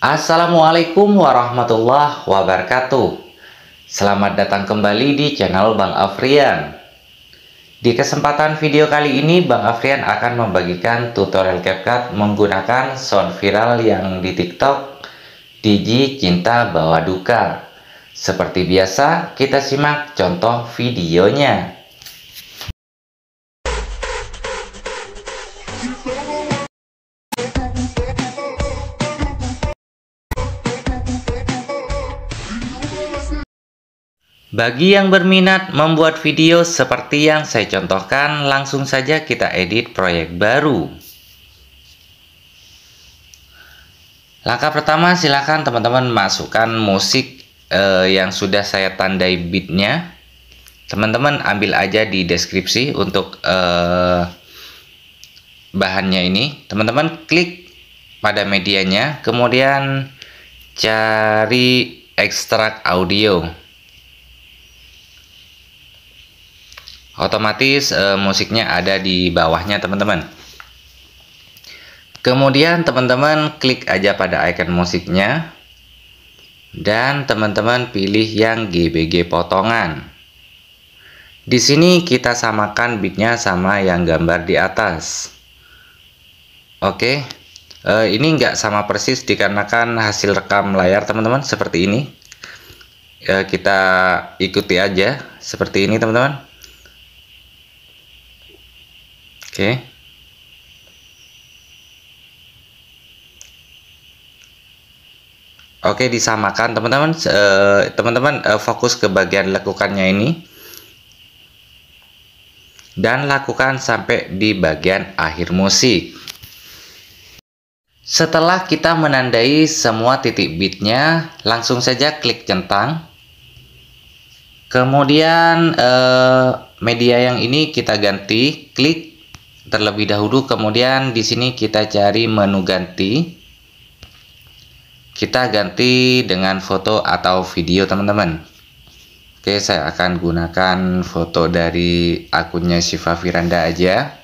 Assalamualaikum warahmatullahi wabarakatuh Selamat datang kembali di channel Bang Afrian Di kesempatan video kali ini Bang Afrian akan membagikan tutorial CapCut menggunakan sound viral yang di tiktok Digi Cinta Bawa Duka Seperti biasa kita simak contoh videonya Bagi yang berminat membuat video seperti yang saya contohkan, langsung saja kita edit proyek baru. Langkah pertama, silakan teman-teman masukkan musik eh, yang sudah saya tandai beatnya. Teman-teman ambil aja di deskripsi untuk eh, bahannya ini. Teman-teman klik pada medianya, kemudian cari ekstrak audio. Otomatis e, musiknya ada di bawahnya teman-teman. Kemudian teman-teman klik aja pada icon musiknya dan teman-teman pilih yang GBG potongan. Di sini kita samakan bitnya sama yang gambar di atas. Oke, e, ini nggak sama persis dikarenakan hasil rekam layar teman-teman seperti ini. E, kita ikuti aja seperti ini teman-teman. Oke. Okay. Oke, disamakan teman-teman. Eh, teman-teman uh, uh, fokus ke bagian lekukannya ini. Dan lakukan sampai di bagian akhir musik. Setelah kita menandai semua titik beatnya, langsung saja klik centang. Kemudian eh, media yang ini kita ganti, klik terlebih dahulu kemudian di sini kita cari menu ganti kita ganti dengan foto atau video teman-teman Oke saya akan gunakan foto dari akunnya Siva Firanda aja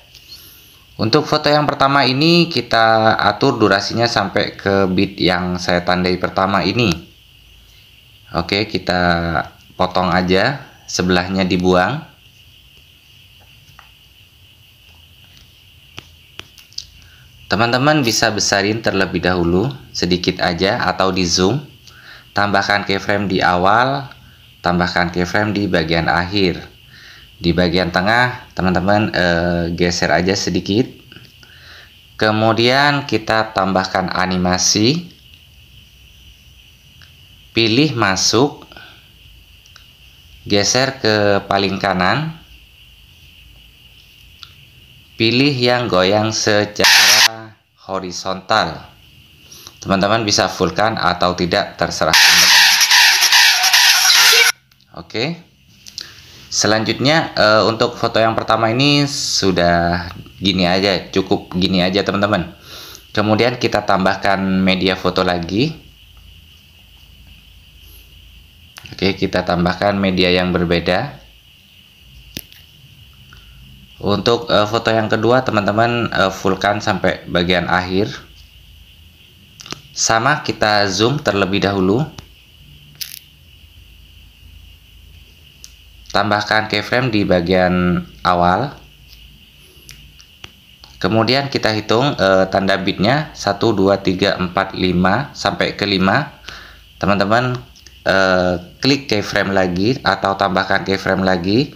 untuk foto yang pertama ini kita atur durasinya sampai ke bit yang saya tandai pertama ini. Oke, kita potong aja, sebelahnya dibuang. Teman-teman bisa besarin terlebih dahulu sedikit aja atau di zoom. Tambahkan keyframe di awal, tambahkan keyframe di bagian akhir. Di bagian tengah, teman-teman eh, geser aja sedikit. Kemudian kita tambahkan animasi. Pilih masuk. Geser ke paling kanan pilih yang goyang secara horizontal teman-teman bisa fullkan atau tidak terserah oke selanjutnya uh, untuk foto yang pertama ini sudah gini aja cukup gini aja teman-teman kemudian kita tambahkan media foto lagi oke kita tambahkan media yang berbeda untuk uh, foto yang kedua teman-teman uh, fullkan sampai bagian akhir. Sama kita zoom terlebih dahulu. Tambahkan keyframe di bagian awal. Kemudian kita hitung e, tanda bitnya 1, 2, 3, 4, 5 sampai ke 5 Teman-teman e, klik keyframe lagi atau tambahkan keyframe lagi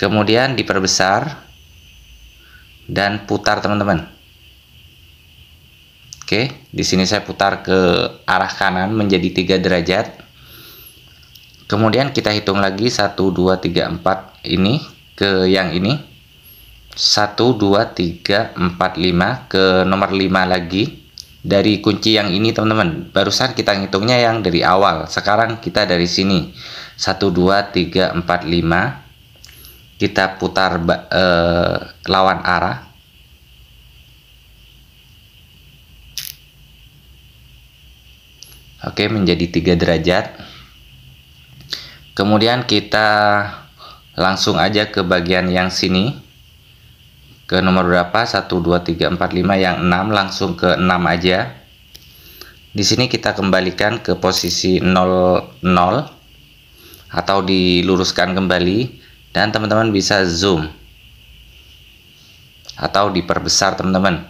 kemudian diperbesar dan putar teman-teman oke di sini saya putar ke arah kanan menjadi 3 derajat kemudian kita hitung lagi 1 2 3 4 ini ke yang ini 1 2 3 4 5 ke nomor 5 lagi dari kunci yang ini teman-teman barusan kita ngitungnya yang dari awal sekarang kita dari sini 1 2 3 4 5 kita putar eh, lawan arah Oke menjadi 3 derajat kemudian kita langsung aja ke bagian yang sini ke nomor berapa 1 2 3 4 5 yang 6 langsung ke 6 aja di sini kita kembalikan ke posisi 0 0 atau diluruskan kembali dan teman-teman bisa zoom atau diperbesar teman-teman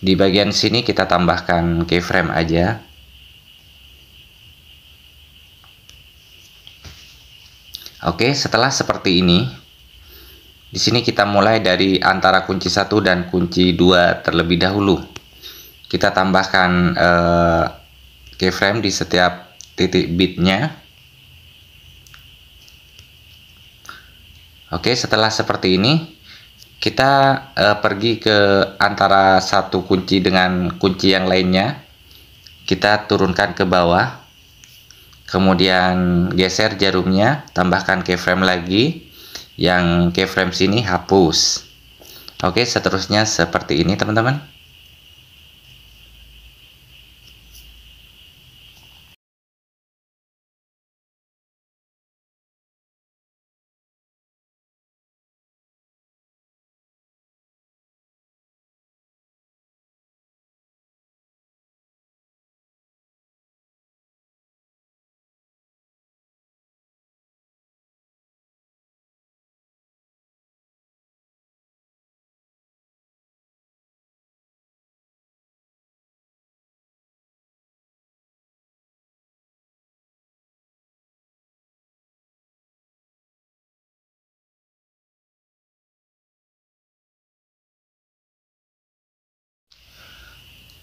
di bagian sini kita tambahkan keyframe aja Oke setelah seperti ini di sini kita mulai dari antara kunci satu dan kunci dua terlebih dahulu kita tambahkan eh, keyframe di setiap titik bitnya Oke, setelah seperti ini, kita uh, pergi ke antara satu kunci dengan kunci yang lainnya. Kita turunkan ke bawah. Kemudian geser jarumnya, tambahkan keyframe lagi. Yang keyframe sini hapus. Oke, seterusnya seperti ini, teman-teman.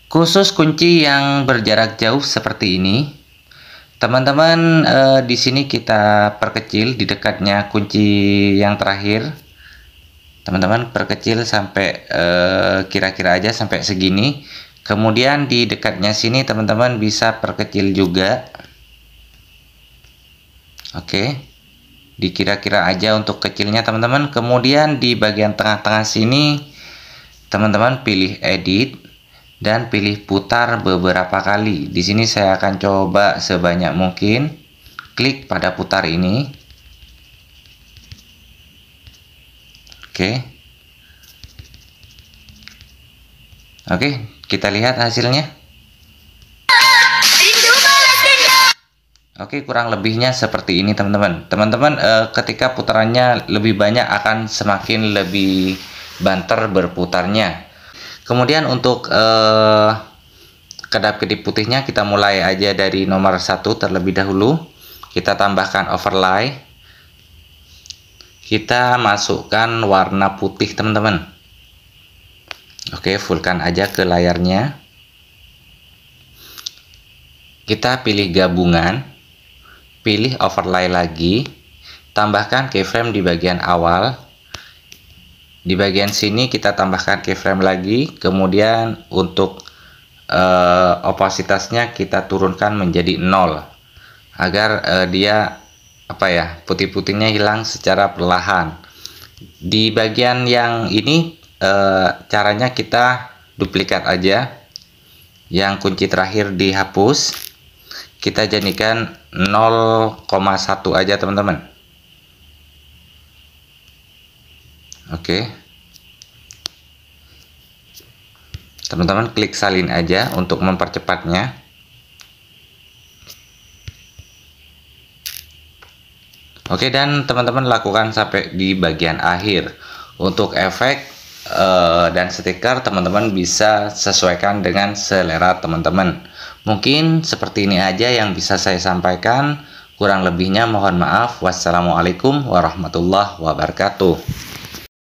Khusus kunci yang berjarak jauh seperti ini, teman-teman eh, di sini kita perkecil di dekatnya kunci yang terakhir. Teman-teman perkecil sampai eh, kira-kira eh, aja sampai segini. Kemudian di dekatnya sini teman-teman bisa perkecil juga. Oke. Dikira-kira aja untuk kecilnya teman-teman. Kemudian di bagian tengah-tengah sini teman-teman pilih edit dan pilih putar beberapa kali. Di sini saya akan coba sebanyak mungkin. Klik pada putar ini. Oke. Oke, kita lihat hasilnya. Oke, kurang lebihnya seperti ini teman-teman. Teman-teman, eh, ketika putarannya lebih banyak akan semakin lebih banter berputarnya kemudian untuk eh, kedap-kedip putihnya kita mulai aja dari nomor satu terlebih dahulu kita tambahkan overlay kita masukkan warna putih teman-teman oke fullkan aja ke layarnya kita pilih gabungan pilih overlay lagi tambahkan keyframe di bagian awal di bagian sini kita tambahkan keyframe lagi, kemudian untuk uh, opasitasnya kita turunkan menjadi 0 agar uh, dia apa ya, putih-putihnya hilang secara perlahan. Di bagian yang ini eh, caranya kita duplikat aja. Yang kunci terakhir dihapus. Kita jadikan 0,1 aja, teman-teman. Oke. Teman-teman klik salin aja untuk mempercepatnya. Oke, dan teman-teman lakukan sampai di bagian akhir. Untuk efek eh, dan stiker teman-teman bisa sesuaikan dengan selera teman-teman. Mungkin seperti ini aja yang bisa saya sampaikan. Kurang lebihnya mohon maaf. Wassalamualaikum warahmatullahi wabarakatuh.